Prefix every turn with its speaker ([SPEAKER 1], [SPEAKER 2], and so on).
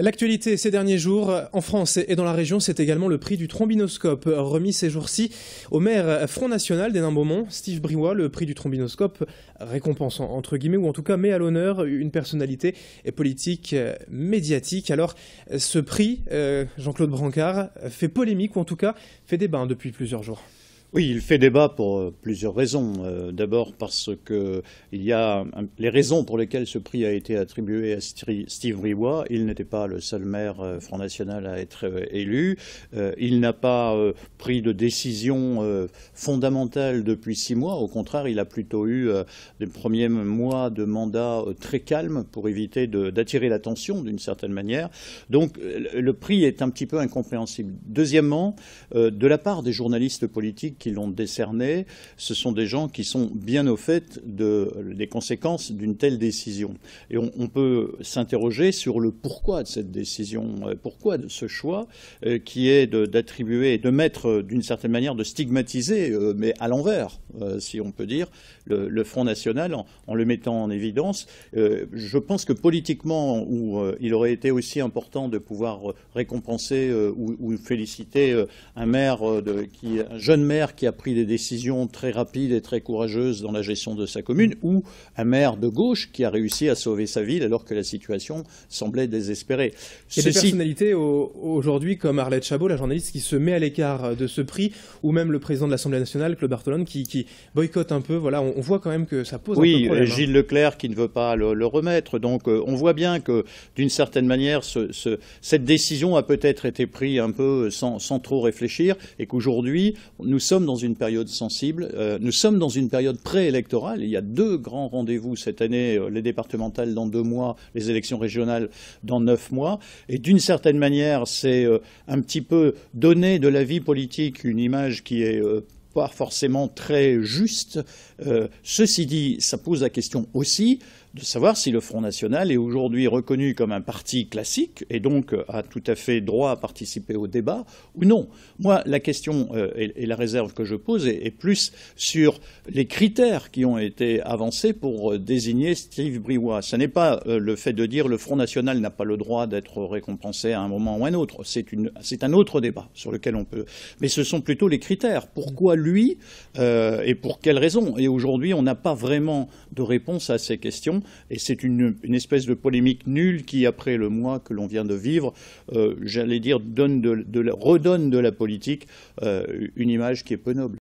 [SPEAKER 1] L'actualité ces derniers jours euh, en France et dans la région, c'est également le prix du trombinoscope euh, remis ces jours-ci au maire euh, Front National des Beaumont, Steve Briouat. Le prix du trombinoscope récompense entre guillemets ou en tout cas met à l'honneur une personnalité politique médiatique. Alors ce prix, Jean-Claude Brancard, fait polémique ou en tout cas fait débat depuis plusieurs jours.
[SPEAKER 2] Oui, il fait débat pour euh, plusieurs raisons. Euh, d'abord parce que il y a les raisons pour lesquelles ce prix a été attribué à Steve Riwa. Il n'était pas le seul maire euh, Front National à être élu. Il n'a pas pris de décision fondamentale depuis six mois. Au contraire, il a plutôt eu des premiers mois de mandat très calmes pour éviter d'attirer l'attention d'une certaine manière. Donc le prix est un petit peu incompréhensible. Deuxièmement, de la part des journalistes politiques, qui l'ont décerné, ce sont des gens qui sont bien au fait de, des conséquences d'une telle décision. Et on, peut s'interroger sur le pourquoi de cette décision, euh, pourquoi de ce choix euh, qui est d'attribuer, de, mettre euh, d'une certaine manière, de stigmatiser, mais à l'envers, si on peut dire, le, Front National en, le mettant en évidence. je pense que politiquement, où il aurait été aussi important de pouvoir récompenser ou, féliciter un maire, de, qui, un jeune maire, qui a pris des décisions très rapides et très courageuses dans la gestion de sa commune, ou un maire de gauche qui a réussi à sauver sa ville alors que la situation semblait désespérée. Et Ceci... des
[SPEAKER 1] personnalités aujourd'hui comme Arlette Chabot, la journaliste qui se met à l'écart de ce prix, ou même le président de l'Assemblée nationale, Claude Bartolone, qui, qui boycotte un peu. Voilà, on, voit quand même que ça pose un problème. Oui, hein. Gilles
[SPEAKER 2] Leclerc qui ne veut pas le, remettre. Donc euh, on voit bien que d'une certaine manière, cette décision a peut-être été prise un peu sans, sans trop réfléchir et qu'aujourd'hui, nous sommes sommes dans une période sensible. Euh, nous sommes dans une période préélectorale. Il y a deux grands rendez-vous cette année, euh, les départementales dans deux mois, les élections régionales dans neuf mois. Et d'une certaine manière, c'est euh, un petit peu donner de la vie politique une image qui n'est pas forcément très juste. ceci dit, ça pose la question aussi de savoir si le Front National est aujourd'hui reconnu comme un parti classique et donc euh, a tout à fait droit à participer au débat ou non. Moi, la question euh, et, la réserve que je pose est, plus sur les critères qui ont été avancés pour euh, désigner Steve Briouat. Ce n'est pas le fait de dire le Front National n'a pas le droit d'être récompensé à un moment ou à un autre. C'est un autre débat sur lequel on peut. Mais ce sont plutôt les critères. Pourquoi lui et pour quelles raisons Et aujourd'hui, on n'a pas vraiment de réponse à ces questions et c'est une, espèce de polémique nulle qui, après le mois que l'on vient de vivre, euh, j'allais dire, redonne de la politique euh, une image qui est peu noble.